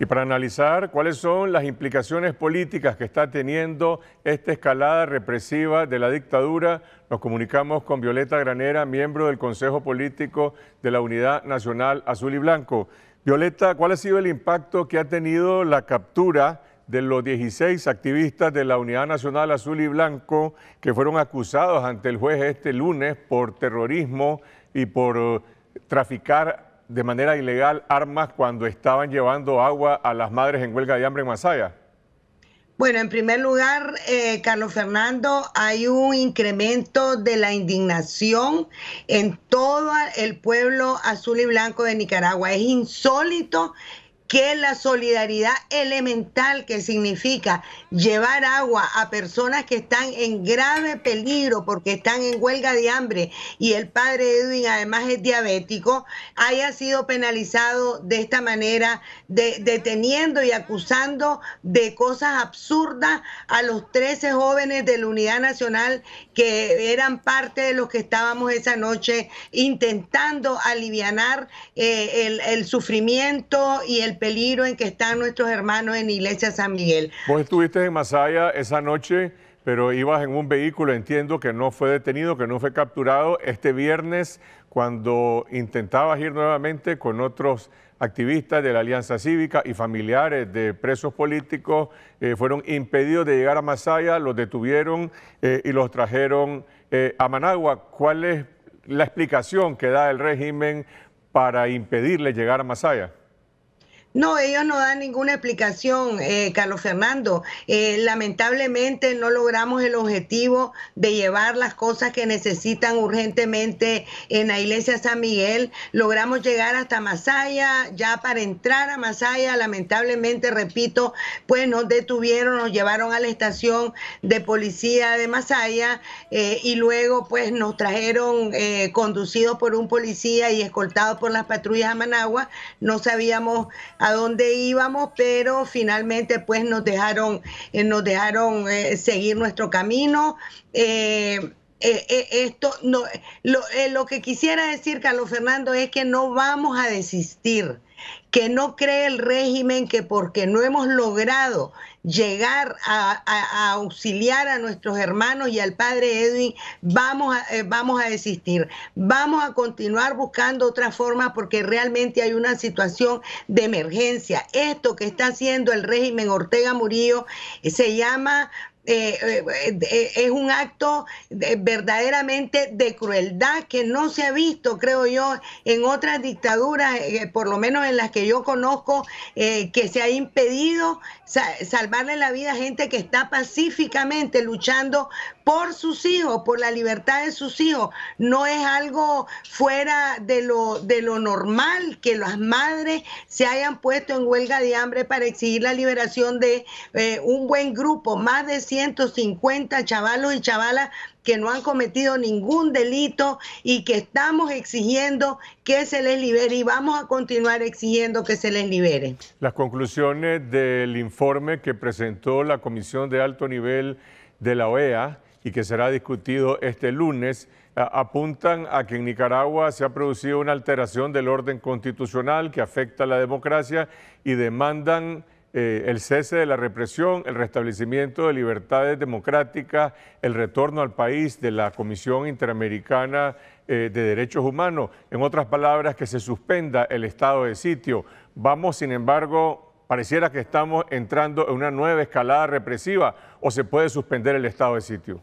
Y para analizar cuáles son las implicaciones políticas que está teniendo esta escalada represiva de la dictadura, nos comunicamos con Violeta Granera, miembro del Consejo Político de la Unidad Nacional Azul y Blanco. Violeta, ¿cuál ha sido el impacto que ha tenido la captura de los 16 activistas de la Unidad Nacional Azul y Blanco que fueron acusados ante el juez este lunes por terrorismo y por eh, traficar de manera ilegal armas cuando estaban llevando agua a las madres en huelga de hambre en Masaya? Bueno, en primer lugar, eh, Carlos Fernando, hay un incremento de la indignación en todo el pueblo azul y blanco de Nicaragua. Es insólito que la solidaridad elemental que significa llevar agua a personas que están en grave peligro porque están en huelga de hambre y el padre Edwin además es diabético, haya sido penalizado de esta manera, de, deteniendo y acusando de cosas absurdas a los 13 jóvenes de la Unidad Nacional que eran parte de los que estábamos esa noche intentando aliviar eh, el sufrimiento y el peligro en que están nuestros hermanos en Iglesia San Miguel. Vos estuviste en Masaya esa noche, pero ibas en un vehículo, entiendo que no fue detenido, que no fue capturado. Este viernes, cuando intentabas ir nuevamente con otros activistas de la Alianza Cívica y familiares de presos políticos, eh, fueron impedidos de llegar a Masaya, los detuvieron eh, y los trajeron eh, a Managua. ¿Cuál es la explicación que da el régimen para impedirle llegar a Masaya? No, ellos no dan ninguna explicación, eh, Carlos Fernando. Eh, lamentablemente no logramos el objetivo de llevar las cosas que necesitan urgentemente en la iglesia San Miguel. Logramos llegar hasta Masaya, ya para entrar a Masaya, lamentablemente, repito, pues nos detuvieron, nos llevaron a la estación de policía de Masaya eh, y luego pues nos trajeron eh, conducidos por un policía y escoltados por las patrullas a Managua. No sabíamos a dónde íbamos, pero finalmente pues nos dejaron, eh, nos dejaron eh, seguir nuestro camino. Eh, esto no lo, lo, que quisiera decir Carlos Fernando es que no vamos a desistir que no cree el régimen que porque no hemos logrado llegar a, auxiliar a nuestros hermanos y al padre Edwin, vamos a, eh, vamos a desistir, vamos a continuar buscando otras formas porque realmente hay una situación de emergencia. Esto que está haciendo el régimen Ortega Murillo eh, se llama eh, eh, eh, es un acto verdaderamente de crueldad que no se ha visto, creo yo, en otras dictaduras, por lo menos en las que yo conozco, que se ha impedido salvarle la vida a gente que está pacíficamente luchando por sus hijos, por la libertad de sus hijos. No es algo fuera de lo, de lo normal que las madres se hayan puesto en huelga de hambre para exigir la liberación de un buen grupo, más de 100 150 chavalos y chavalas que no han cometido ningún delito y que estamos exigiendo que se les libere y vamos a continuar exigiendo que se les libere. Las conclusiones del informe que presentó la Comisión de Alto Nivel de la OEA y que será discutido este lunes apuntan a que en Nicaragua se ha producido una alteración del orden constitucional que afecta a la democracia y demandan eh, el cese de la represión, el restablecimiento de libertades democráticas, el retorno al país de la Comisión Interamericana eh, de Derechos Humanos, en otras palabras, que se suspenda el estado de sitio. Vamos, sin embargo, pareciera que estamos entrando en una nueva escalada represiva o se puede suspender el estado de sitio.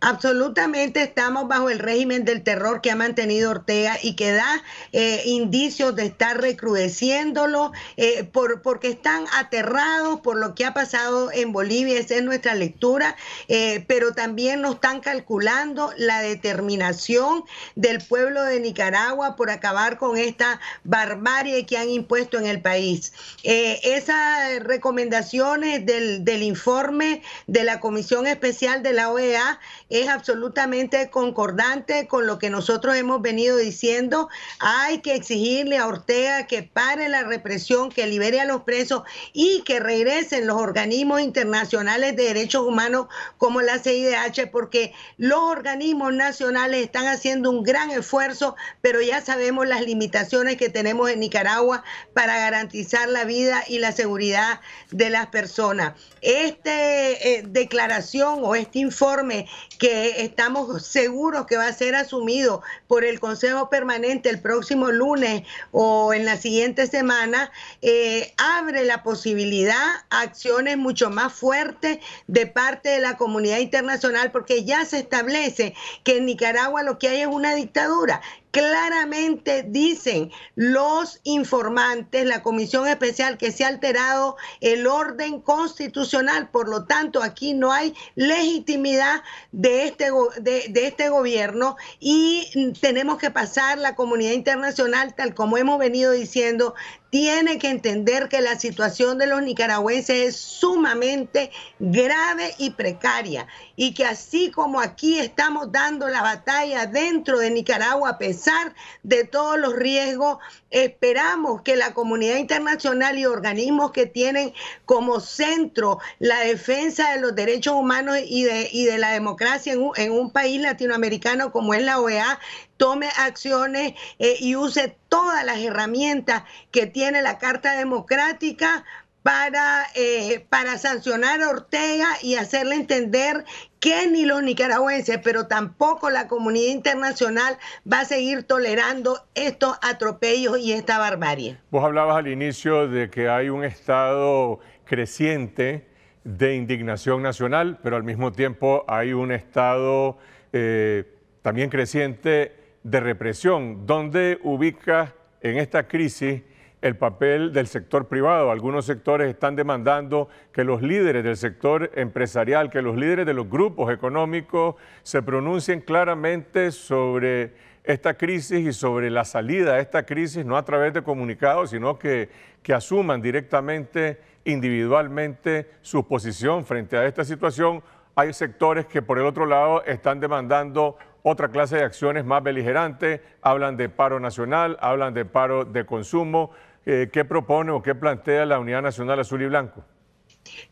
Absolutamente estamos bajo el régimen del terror que ha mantenido Ortega y que da eh, indicios de estar recrudeciéndolo eh, por, porque están aterrados por lo que ha pasado en Bolivia, esa es nuestra lectura, eh, pero también nos están calculando la determinación del pueblo de Nicaragua por acabar con esta barbarie que han impuesto en el país. esas recomendaciones del informe de la Comisión Especial de la OEA es absolutamente concordante con lo que nosotros hemos venido diciendo. Hay que exigirle a Ortega que pare la represión, que libere a los presos y que regresen los organismos internacionales de derechos humanos como la CIDH, porque los organismos nacionales están haciendo un gran esfuerzo, pero ya sabemos las limitaciones que tenemos en Nicaragua para garantizar la vida y la seguridad de las personas. Esta eh, declaración o este informe que, estamos seguros que va a ser asumido por el Consejo Permanente el próximo lunes o en la siguiente semana, eh, abre la posibilidad a acciones mucho más fuertes de parte de la comunidad internacional, porque ya se establece que en Nicaragua lo que hay es una dictadura Claramente dicen los informantes, la comisión especial, que se ha alterado el orden constitucional. Por lo tanto, aquí no hay legitimidad de este, de, este gobierno y mm, tenemos que pasar la comunidad internacional, tal como hemos venido diciendo, tiene que entender que la situación de los nicaragüenses es sumamente grave y precaria y que así como aquí estamos dando la batalla dentro de Nicaragua a pesar de todos los riesgos, esperamos que la comunidad internacional y organismos que tienen como centro la defensa de los derechos humanos y de, la democracia en en un país latinoamericano como es la OEA tome acciones eh, y use todas las herramientas que tiene la Carta Democrática para, eh, para sancionar a Ortega y hacerle entender que ni los nicaragüenses, pero tampoco la comunidad internacional va a seguir tolerando estos atropellos y esta barbarie. Vos hablabas al inicio de que hay un estado creciente de indignación nacional, pero al mismo tiempo hay un estado eh, también creciente de represión. ¿Dónde ubica en esta crisis el papel del sector privado? Algunos sectores están demandando que los líderes del sector empresarial, que los líderes de los grupos económicos se pronuncien claramente sobre esta crisis y sobre la salida de esta crisis, no a través de comunicados, sino que, que asuman directamente, individualmente, su posición frente a esta situación hay sectores que por el otro lado están demandando otra clase de acciones más beligerante, hablan de paro nacional, hablan de paro de consumo. Eh, ¿Qué propone o qué plantea la Unidad Nacional Azul y Blanco?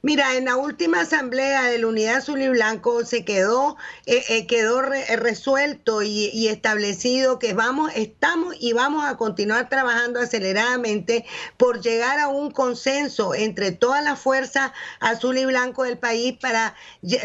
Mira, en la última asamblea de la Unidad Azul y Blanco se quedó, eh, eh, quedó eh, resuelto y, establecido que vamos, estamos y vamos a continuar trabajando aceleradamente por llegar a un consenso entre todas las fuerzas azul y blanco del país para,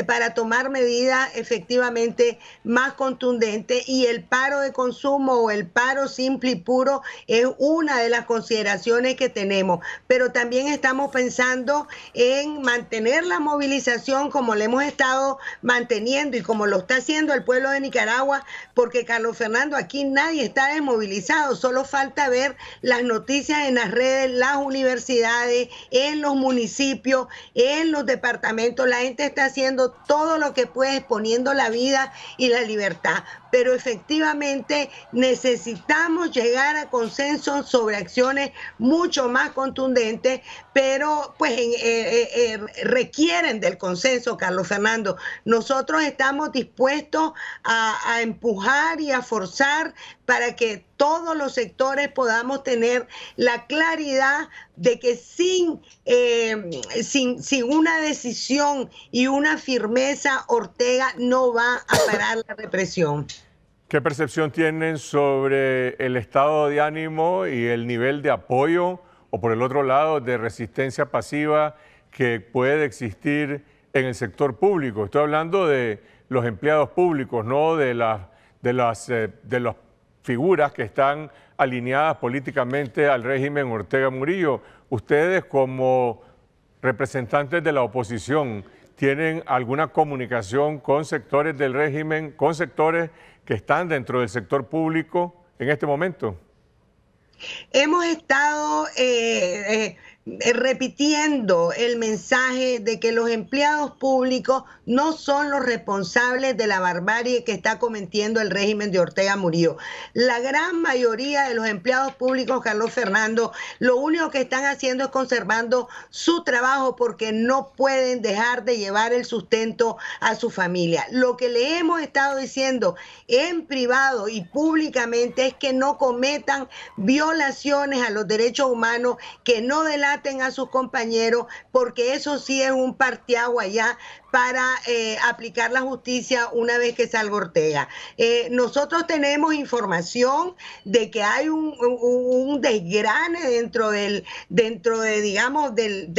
para tomar medidas efectivamente más contundentes y el paro de consumo o el paro simple y puro es una de las consideraciones que tenemos. Pero también estamos pensando en mantener la movilización como la hemos estado manteniendo y como lo está haciendo el pueblo de Nicaragua, porque Carlos Fernando, aquí nadie está desmovilizado, solo falta ver las noticias en las redes, las universidades, en los municipios, en los departamentos, la gente está haciendo todo lo que puede, exponiendo la vida y la libertad pero efectivamente necesitamos llegar a consenso sobre acciones mucho más contundentes, pero pues en, eh, eh, eh, requieren del consenso, Carlos Fernando. Nosotros estamos dispuestos a, empujar y a forzar para que todos los sectores podamos tener la claridad de que sin, eh, sin, sin, una decisión y una firmeza, Ortega no va a parar la represión. ¿Qué percepción tienen sobre el estado de ánimo y el nivel de apoyo o por el otro lado de resistencia pasiva que puede existir en el sector público. Estoy hablando de los empleados públicos, no de las, de las, eh, de figuras que están alineadas políticamente al régimen Ortega Murillo. Ustedes como representantes de la oposición, ¿tienen alguna comunicación con sectores del régimen, con sectores que están dentro del sector público en este momento? Hemos estado... Eh, eh, eh, repitiendo el mensaje de que los empleados públicos no son los responsables de la barbarie que está cometiendo el régimen de Ortega Murillo. La gran mayoría de los empleados públicos, Carlos Fernando, lo único que están haciendo es conservando su trabajo porque no pueden dejar de llevar el sustento a su familia. Lo que le hemos estado diciendo en privado y públicamente es que no cometan violaciones a los derechos humanos, que no delante a sus compañeros, porque eso sí es un partiagua allá para eh, aplicar la justicia una vez que salga Ortega. Eh, nosotros tenemos información de que hay un, desgrane dentro del, dentro de, digamos, del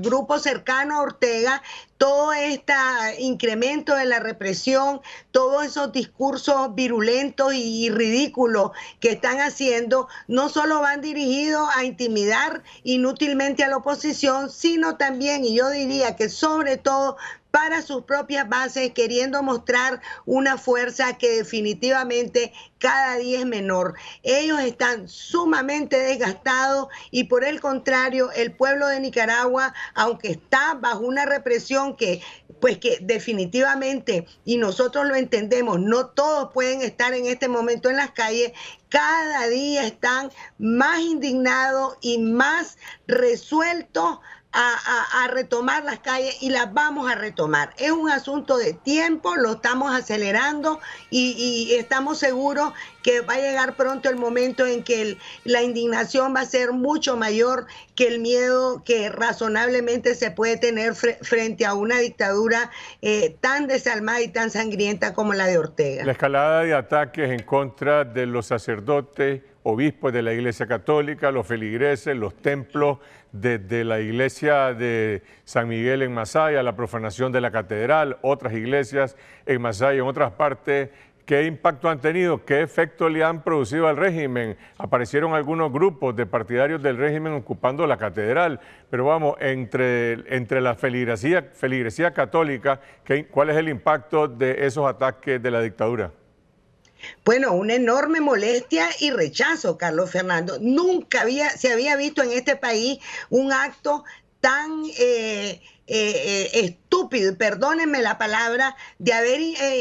grupo cercano a Ortega, todo este incremento de la represión, todos esos discursos virulentos y ridículos que están haciendo, no solo van dirigidos a intimidar inútilmente a la oposición, sino también, y yo diría que sobre todo para sus propias bases, queriendo mostrar una fuerza que definitivamente cada día es menor. Ellos están sumamente desgastados y por el contrario, el pueblo de Nicaragua, aunque está bajo una represión que pues que definitivamente y nosotros lo entendemos, no todos pueden estar en este momento en las calles, cada día están más indignados y más resueltos a, retomar las calles y las vamos a retomar. Es un asunto de tiempo, lo estamos acelerando y, estamos seguros que va a llegar pronto el momento en que la indignación va a ser mucho mayor que el miedo que razonablemente se puede tener frente a una dictadura eh, tan desalmada y tan sangrienta como la de Ortega. La escalada de ataques en contra de los sacerdotes obispos de la Iglesia Católica, los feligreses, los templos, desde la iglesia de San Miguel en Masaya, la profanación de la catedral, otras iglesias en Masaya, en otras partes. ¿Qué impacto han tenido? ¿Qué efecto le han producido al régimen? Aparecieron algunos grupos de partidarios del régimen ocupando la catedral, pero vamos, entre, entre la feligresía, feligresía católica, ¿cuál es el impacto de esos ataques de la dictadura? Bueno, una enorme molestia y rechazo, Carlos Fernando. Nunca había, se había visto en este país un acto tan eh, eh, eh, estúpido, perdónenme la palabra, de haber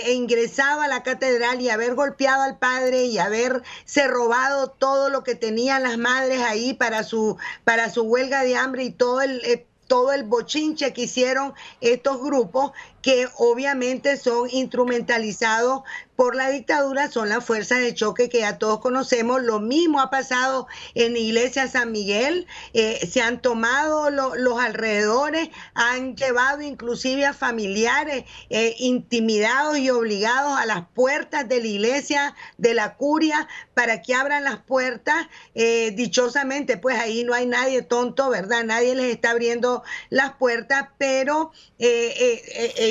ingresado a la catedral y haber golpeado al padre y haberse robado todo lo que tenían las madres ahí para su, para su huelga de hambre y todo el todo el bochinche que hicieron estos grupos que obviamente son instrumentalizados por la dictadura, son las fuerzas de choque que ya todos conocemos. Lo mismo ha pasado en Iglesia San Miguel, eh, se han tomado los alrededores, han llevado inclusive a familiares eh, intimidados y obligados a las puertas de la iglesia, de la curia, para que abran las puertas. Eh, dichosamente, pues ahí no hay nadie tonto, ¿verdad? Nadie les está abriendo las puertas, pero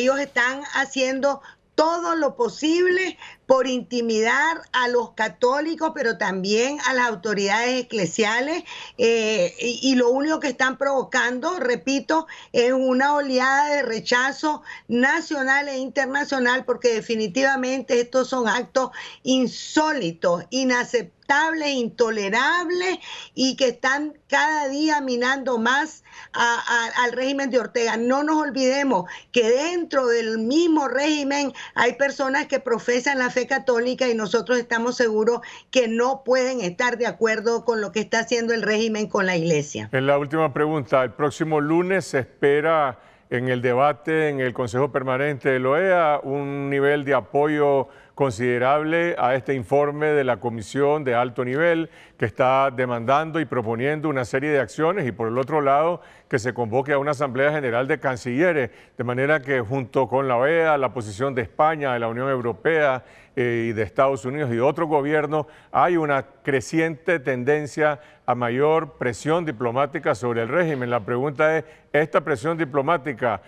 ellos están haciendo todo lo posible por intimidar a los católicos, pero también a las autoridades eclesiales. Eh, y, lo único que están provocando, repito, es una oleada de rechazo nacional e internacional, porque definitivamente estos son actos insólitos, inaceptables intolerable intolerables y que están cada día minando más al régimen de Ortega. No nos olvidemos que dentro del mismo régimen hay personas que profesan la fe católica y nosotros estamos seguros que no pueden estar de acuerdo con lo que está haciendo el régimen con la iglesia. En la última pregunta, el próximo lunes se espera en el debate en el Consejo Permanente la e OEA, un nivel de apoyo considerable a este informe de la Comisión de Alto Nivel que está demandando y proponiendo una serie de acciones y por el otro lado que se convoque a una Asamblea General de Cancilleres, de manera que junto con la OEA, la posición de España, de la Unión Europea, eh, y de Estados Unidos y otros gobiernos, hay una creciente tendencia a mayor presión diplomática sobre el régimen. La pregunta es, ¿esta presión diplomática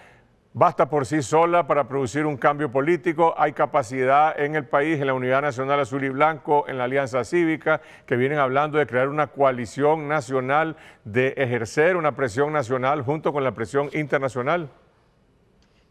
basta por sí sola para producir un cambio político? ¿Hay capacidad en el país, en la Unidad Nacional Azul y Blanco, en la Alianza Cívica, que vienen hablando de crear una coalición nacional, de ejercer una presión nacional junto con la presión internacional?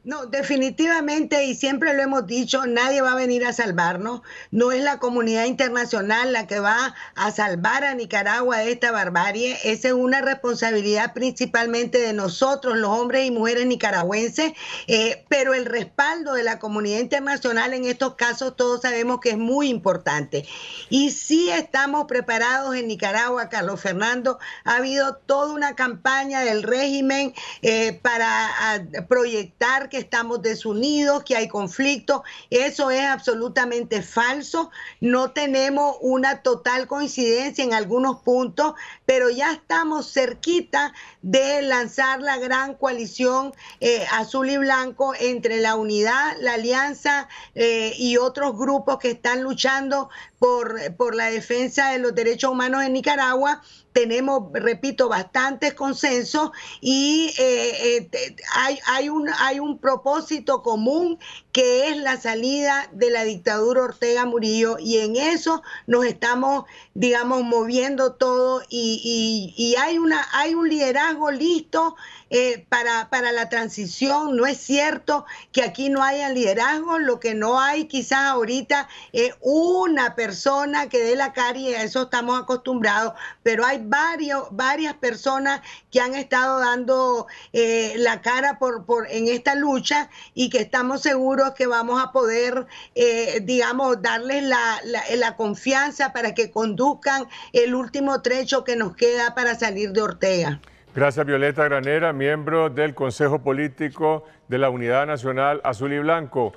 No, definitivamente, y siempre lo hemos dicho, nadie va a venir a salvarnos. No es la comunidad internacional la que va a salvar a Nicaragua de esta barbarie. Esa es una responsabilidad principalmente de nosotros, los hombres y mujeres nicaragüenses. Eh, pero el respaldo de la comunidad internacional en estos casos todos sabemos que es muy importante. Y sí estamos preparados en Nicaragua, Carlos Fernando. Ha habido toda una campaña del régimen eh, para ah, proyectar que estamos desunidos, que hay conflicto. Eso es absolutamente falso. No tenemos una total coincidencia en algunos puntos, pero ya estamos cerquita de lanzar la gran coalición eh, azul y blanco entre la unidad, la alianza eh, y otros grupos que están luchando por, por la defensa de los derechos humanos en Nicaragua tenemos, repito, bastantes consensos y eh, eh, hay, hay, un, hay un propósito común que es la salida de la dictadura Ortega Murillo y en eso nos estamos, digamos, moviendo todo y, y, y hay, una, hay un liderazgo listo eh, para, para la transición. No es cierto que aquí no haya liderazgo, lo que no hay quizás ahorita es una persona que dé la cara y a eso estamos acostumbrados, pero hay varios, varias personas que han estado dando eh, la cara por, por, en esta lucha y que estamos seguros que vamos a poder, eh, digamos, darles la, la confianza para que conduzcan el último trecho que nos queda para salir de Ortega. Gracias Violeta Granera, miembro del Consejo Político de la Unidad Nacional Azul y Blanco.